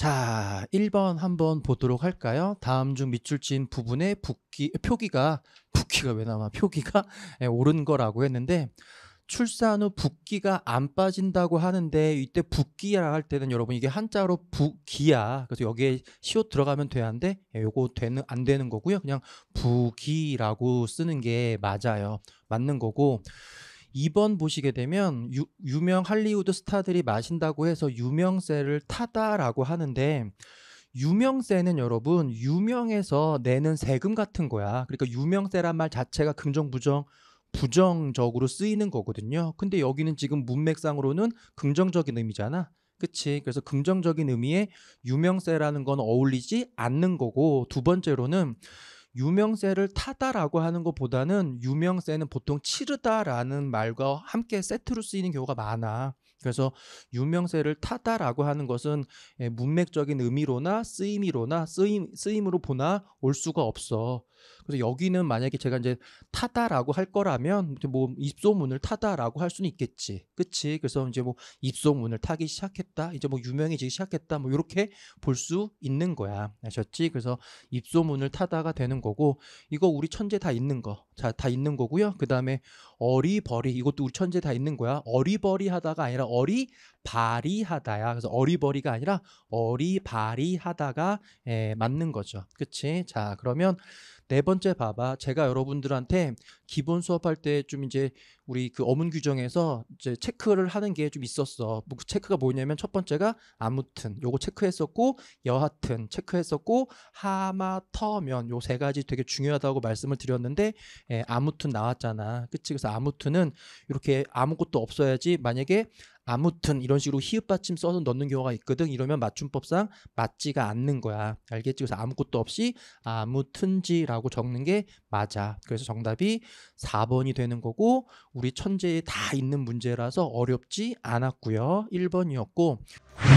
자, 1번 한번 보도록 할까요? 다음 중 밑줄 친부분에 붓기, 표기가, 붓기가 왜 나와? 표기가 예, 오른 거라고 했는데, 출산 후 붓기가 안 빠진다고 하는데, 이때 붓기야 할 때는 여러분 이게 한자로 붓기야. 그래서 여기에 시옷 들어가면 돼야하는데 예, 요거 되는, 안 되는 거고요. 그냥 붓기라고 쓰는 게 맞아요. 맞는 거고, 2번 보시게 되면 유, 유명 할리우드 스타들이 마신다고 해서 유명세를 타다라고 하는데 유명세는 여러분 유명해서 내는 세금 같은 거야. 그러니까 유명세란 말 자체가 긍정 부정 부정적으로 쓰이는 거거든요. 근데 여기는 지금 문맥상으로는 긍정적인 의미잖아. 그치. 그래서 긍정적인 의미에 유명세라는 건 어울리지 않는 거고, 두 번째로는 유명세를 타다라고 하는 것보다는 유명세는 보통 치르다라는 말과 함께 세트로 쓰이는 경우가 많아. 그래서 유명세를 타다라고 하는 것은 예, 문맥적인 의미로나 쓰임이로나 쓰임, 쓰임으로 보나 올 수가 없어. 그래서 여기는 만약에 제가 이제 타다라고 할 거라면 뭐 입소문을 타다라고 할 수는 있겠지. 그치? 그래서 이제 뭐 입소문을 타기 시작했다. 이제 뭐 유명해지기 시작했다. 뭐 이렇게 볼 수 있는 거야. 아셨지? 그래서 입소문을 타다가 되는 거고 이거 우리 천재 다 있는 거. 자, 다 있는 거고요. 그다음에 어리버리 이것도 우리 천재 다 있는 거야. 어리버리하다가 아니라 어리바리하다야. 그래서 어리버리가 아니라 어리바리하다가 에, 예, 맞는 거죠. 그치? 자, 그러면 네 번째 봐봐. 제가 여러분들한테 기본 수업할 때 좀 이제 우리 그 어문 규정에서 이제 체크를 하는 게 좀 있었어. 뭐 그 체크가 뭐냐면 첫 번째가 아무튼 요거 체크했었고 여하튼 체크했었고 하마터면 요 세 가지 되게 중요하다고 말씀을 드렸는데 예, 아무튼 나왔잖아. 그치? 그래서 아무튼은 이렇게 아무것도 없어야지 만약에 아무튼 이런 식으로 히읗 받침 써서 넣는 경우가 있거든. 이러면 맞춤법상 맞지가 않는 거야. 알겠지? 그래서 아무것도 없이 아무튼지라고 적는 게 맞아. 그래서 정답이 4번이 되는 거고 우리 천재에 다 있는 문제라서 어렵지 않았고요. 1번이었고